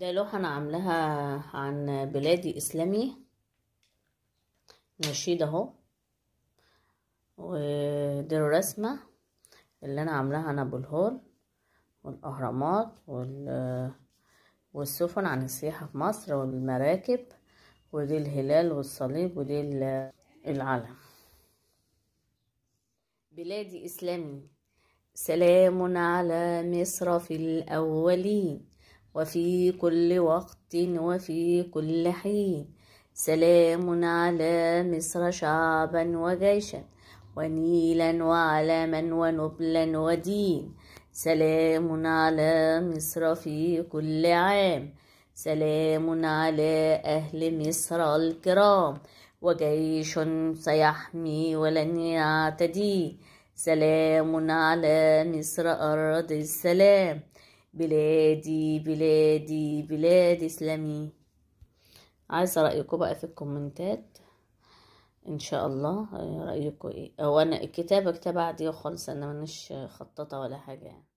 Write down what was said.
ده لوحة أنا عاملاها عن بلادي إسلامي نشيد أهو ودي الرسمة اللي أنا عاملاها أنا بالهول والأهرامات وال والسفن عن السياحة في مصر والمراكب ودي الهلال والصليب ودي العلم بلادي إسلامي سلام على مصر في الأولين وفي كل وقت وفي كل حين سلام على مصر شعبا وجيشا ونيلا وعلما ونبلا ودين سلام على مصر في كل عام سلام على أهل مصر الكرام وجيش سيحمي ولن يعتدي سلام على مصر أرض السلام بلادي بلادي بلادي اسلامي عايزه رايكم بقى في الكومنتات ان شاء الله آه، رايكم ايه او انا الكتابه كتابه عاديه خالص انا مانيش خططه ولا حاجه يعني